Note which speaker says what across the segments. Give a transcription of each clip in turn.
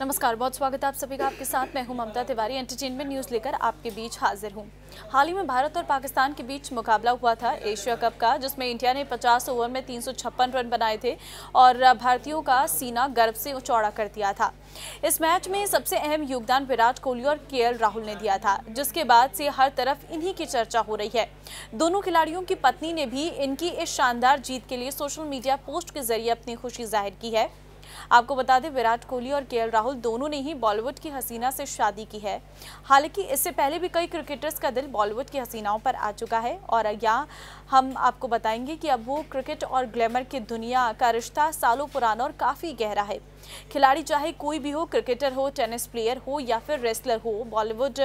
Speaker 1: नमस्कार बहुत स्वागत है आप सभी का आपके साथ मैं हूं ममता तिवारी एंटरटेनमेंट न्यूज़ लेकर आपके बीच हाजिर हूं हाल ही में भारत और पाकिस्तान के बीच मुकाबला हुआ था एशिया कप का जिसमें इंडिया ने 50 ओवर में तीन रन बनाए थे और भारतीयों का सीना गर्व से चौड़ा कर दिया था इस मैच में सबसे अहम योगदान विराट कोहली और के राहुल ने दिया था जिसके बाद से हर तरफ इन्हीं की चर्चा हो रही है दोनों खिलाड़ियों की पत्नी ने भी इनकी इस शानदार जीत के लिए सोशल मीडिया पोस्ट के जरिए अपनी खुशी जाहिर की है आपको बता दें विराट कोहली और के राहुल दोनों ने ही बॉलीवुड की हसीना से शादी की है हालांकि इससे पहले भी कई क्रिकेटर्स का दिल बॉलीवुड की हसीनाओं पर आ चुका है और यहाँ हम आपको बताएंगे कि अब वो क्रिकेट और ग्लैमर की दुनिया का रिश्ता सालों पुराना और काफ़ी गहरा है खिलाड़ी चाहे कोई भी हो क्रिकेटर हो टेनिस प्लेयर हो या फिर रेसलर हो बॉलीवुड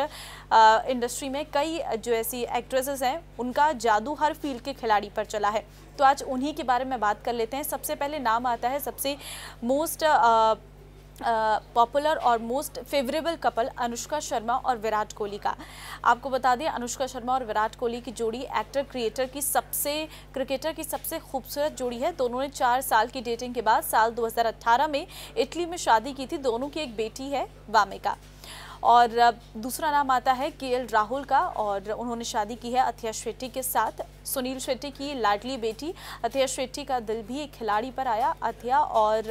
Speaker 1: इंडस्ट्री में कई जो ऐसी एक्ट्रेसेस हैं उनका जादू हर फील्ड के खिलाड़ी पर चला है तो आज उन्हीं के बारे में बात कर लेते हैं सबसे पहले नाम आता है सबसे मोस्ट पॉपुलर और most favourable couple Anushka Sharma और विराट कोहली का आपको बता दें अनुष्का शर्मा और विराट कोहली की जोड़ी एक्टर क्रिएटर की सबसे क्रिकेटर की सबसे खूबसूरत जोड़ी है दोनों ने चार साल की डेटिंग के बाद साल 2018 में इटली में शादी की थी दोनों की एक बेटी है वामिका और दूसरा नाम आता है के राहुल का और उन्होंने शादी की है अथिया शेट्टी के साथ सुनील शेट्टी की लाडली बेटी अथिया शेट्टी का दिल भी एक खिलाड़ी पर आया अथिया और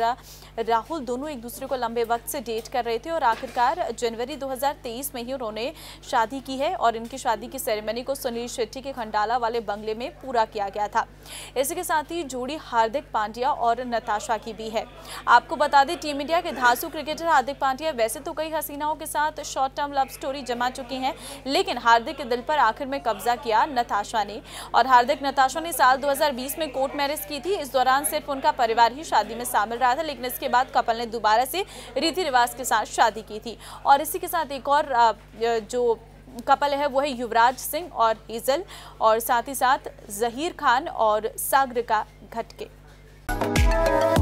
Speaker 1: राहुल दोनों एक दूसरे को लंबे वक्त से डेट कर रहे थे और आखिरकार जनवरी 2023 में ही उन्होंने शादी की है और इनकी शादी की सेरेमनी को सुनील शेट्टी के खंडाला वाले बंगले में पूरा किया गया था इसी के साथ ही जोड़ी हार्दिक पांड्या और नताशा की भी है आपको बता दें टीम इंडिया के धासु क्रिकेटर हार्दिक पांड्या वैसे तो कई हसीनाओं के साथ शॉर्ट टर्म लव स्टोरी जमा चुकी हैं लेकिन हार्दिक के दिल पर आखिर में कब्जा किया नताशा ने और हार्दिक नताशा ने साल 2020 में कोर्ट मैरिज की थी इस दौरान सिर्फ उनका परिवार ही शादी में शामिल रहा था लेकिन इसके बाद कपल ने दोबारा से रीति रिवाज के साथ शादी की थी और इसी के साथ एक और जो कपल है वो है युवराज सिंह और हिजल और साथ ही साथ जहीर खान और सागर का घटके